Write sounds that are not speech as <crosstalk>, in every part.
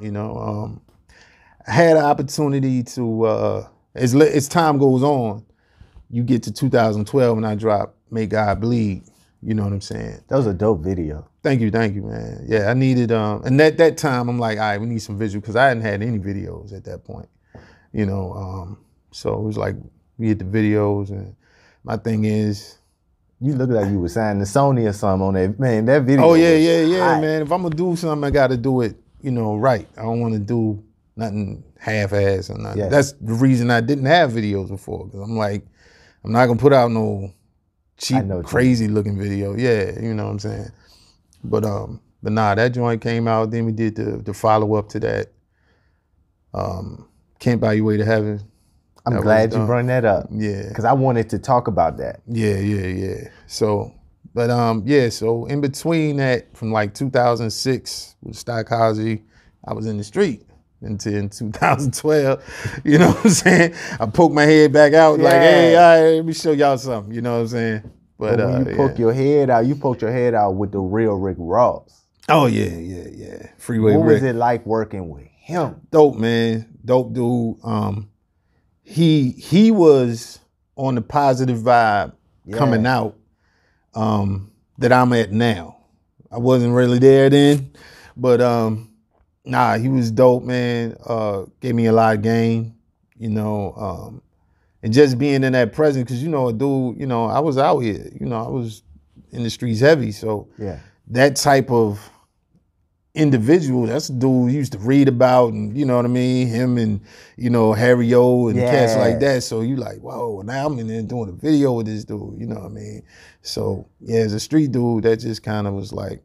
You know, um, I had an opportunity to uh, as as time goes on, you get to 2012 and I drop "Make God Bleed." You know what I'm saying? That was a dope video. Thank you, thank you, man. Yeah, I needed um, and at that time I'm like, all right, we need some visual because I hadn't had any videos at that point. You know, um, so it was like we hit the videos and my thing is you look like you were signing to Sony or something on that man. That video. Oh yeah, yeah, yeah, man. If I'm gonna do something, I gotta do it you know, right. I don't want to do nothing half-ass or nothing. Yes. That's the reason I didn't have videos before because I'm like, I'm not gonna put out no cheap, crazy-looking video. Yeah, you know what I'm saying. But um, but nah, that joint came out. Then we did the the follow-up to that. Um, can't buy your way to heaven. I'm glad you brought that up. Yeah, because I wanted to talk about that. Yeah, yeah, yeah. So but um, yeah, so in between that, from like 2006 with Stockhausen, I was in the street until in 2012. You <laughs> know what I'm saying? I poked my head back out, yeah. like, hey, all right, let me show y'all something. You know what I'm saying? But, but when uh, you poke yeah. your head out, you poked your head out with the real Rick Ross. Oh yeah, yeah, yeah. Freeway. What Rick. was it like working with him? Dope man, dope dude. Um, he he was on the positive vibe yeah. coming out um, that I'm at now. I wasn't really there then, but um, nah, he was dope, man. Uh, gave me a lot of game, you know, um, and just being in that presence, because you know, a dude, you know, I was out here, you know, I was in the streets heavy, so yeah, that type of individual. That's a dude you used to read about, and you know what I mean. Him and you know Harry O and yeah. cats like that. So you like, whoa! Now I'm in there doing a video with this dude. You know what I mean? So yeah, as a street dude, that just kind of was like,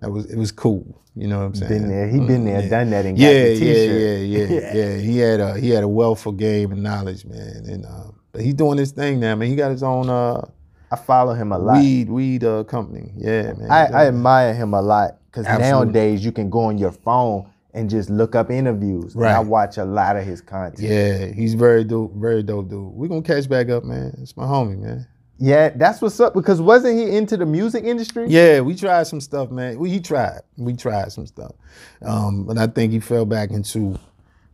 that was it was cool. You know what I'm saying? Been there, he been there, yeah. Mm-hmm. done that, and yeah, yeah, yeah, yeah, <laughs> yeah, He had a he had a wealth of game and knowledge, man, and uh, but he's doing his thing now, man. He got his own uh I follow him a lot. Weed, weed uh, company. Yeah, man. I, I admire him a lot because nowadays you can go on your phone and just look up interviews. Right. I watch a lot of his content. Yeah, he's very dope, very dope dude. We're gonna catch back up, man. It's my homie, man. Yeah, that's what's up. Because wasn't he into the music industry? Yeah, we tried some stuff, man. We he tried. We tried some stuff. Um, but I think he fell back into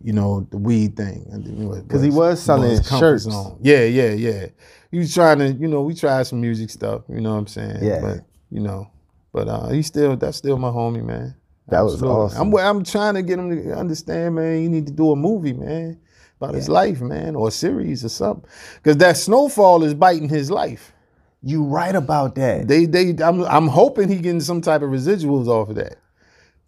you know, the weed thing. Because he was selling you know, shirts. Zone. Yeah, yeah, yeah. He was trying to, you know, we tried some music stuff, you know what I'm saying? Yeah. But, you know, but uh, he's still, that's still my homie, man. That Absolutely. was awesome. I'm, I'm trying to get him to understand, man, you need to do a movie, man, about yeah. his life, man, or a series or something. Because that snowfall is biting his life. You right about that. They, they, I'm, I'm hoping he getting some type of residuals off of that.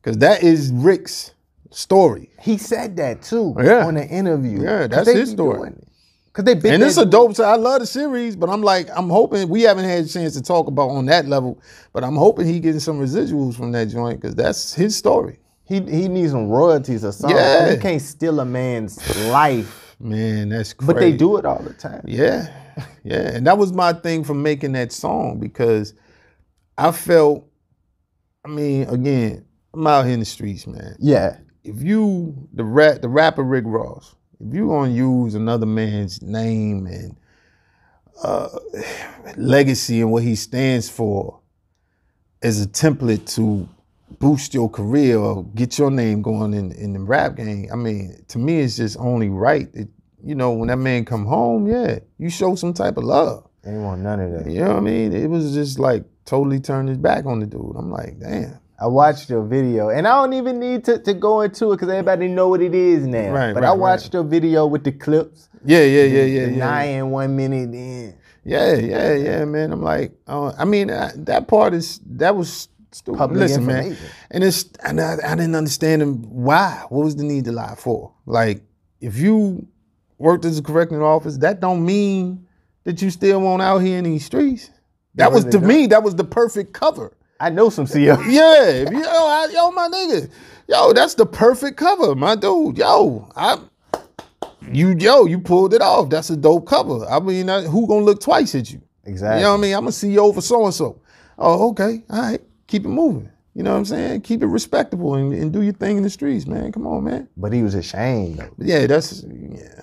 Because that is Rick's story. He said that too oh, yeah. on the interview. Yeah, that's his story. Cause they been and it's a dope. So I love the series, but I'm like, I'm hoping we haven't had a chance to talk about on that level. But I'm hoping he getting some residuals from that joint because that's his story. He he needs some royalties or something. Yeah. they can't steal a man's life. Man, that's crazy. But they do it all the time. Yeah, yeah. And that was my thing from making that song because I felt. I mean, again, I'm out here in the streets, man. Yeah if you the rap the rapper Rick Ross, if you gonna use another man's name and uh, <sighs> legacy and what he stands for as a template to boost your career or get your name going in in the rap game, I mean, to me, it's just only right. It, you know, when that man come home, yeah, you show some type of love. Ain't want none of that. You know what I mean? It was just like totally turned his back on the dude. I'm like, damn. I watched your video, and I don't even need to, to go into it because everybody know what it is now. Right, but right, I watched right. your video with the clips. Yeah, yeah, yeah, yeah. yeah, nine yeah. one minute in. Yeah, yeah, yeah, man. I'm like, uh, I mean, that part is that was stupid. Public Listen, man, and it's and I, I didn't understand him why. What was the need to lie for? Like, if you worked as a correcting officer, that don't mean that you still want out here in these streets. That was to me, that was the perfect cover. I know some CEO. <laughs> yeah, yo, I, yo, my nigga, yo, that's the perfect cover, my dude. Yo, I, you, yo, you pulled it off. That's a dope cover. I mean, I, who gonna look twice at you? Exactly. You know what I mean? I'm a CEO for so and so. Oh, okay, all right, keep it moving. You know what I'm saying? Keep it respectable and, and do your thing in the streets, man. Come on, man. But he was ashamed Yeah, that's yeah.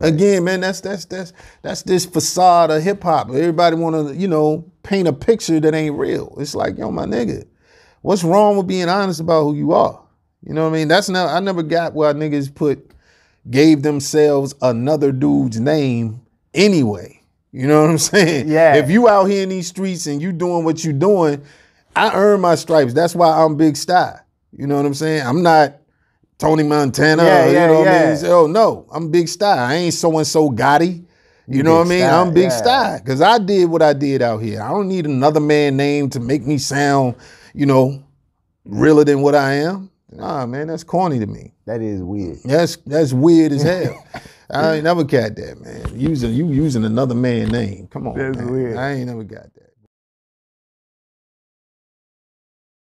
Again, man, that's that's that's that's this facade of hip hop. Everybody want to, you know, paint a picture that ain't real. It's like, yo, my nigga, what's wrong with being honest about who you are? You know what I mean? That's not. I never got why niggas put gave themselves another dude's name anyway. You know what I'm saying? Yeah. If you out here in these streets and you doing what you doing, I earn my stripes. That's why I'm Big Sty. You know what I'm saying? I'm not Tony Montana. Yeah, you know yeah. what I mean? oh no, I'm big star. I ain't so and so Gotti. You, know what I mean? I'm big star because I did what I did out here. I don't need another man name to make me sound, you know, realer than what I am. Nah, man, that's corny to me. That is weird. That's that's weird as hell. <laughs> I ain't never got that, man. Using you using another man name. Come on, that's man. weird. I ain't never got that.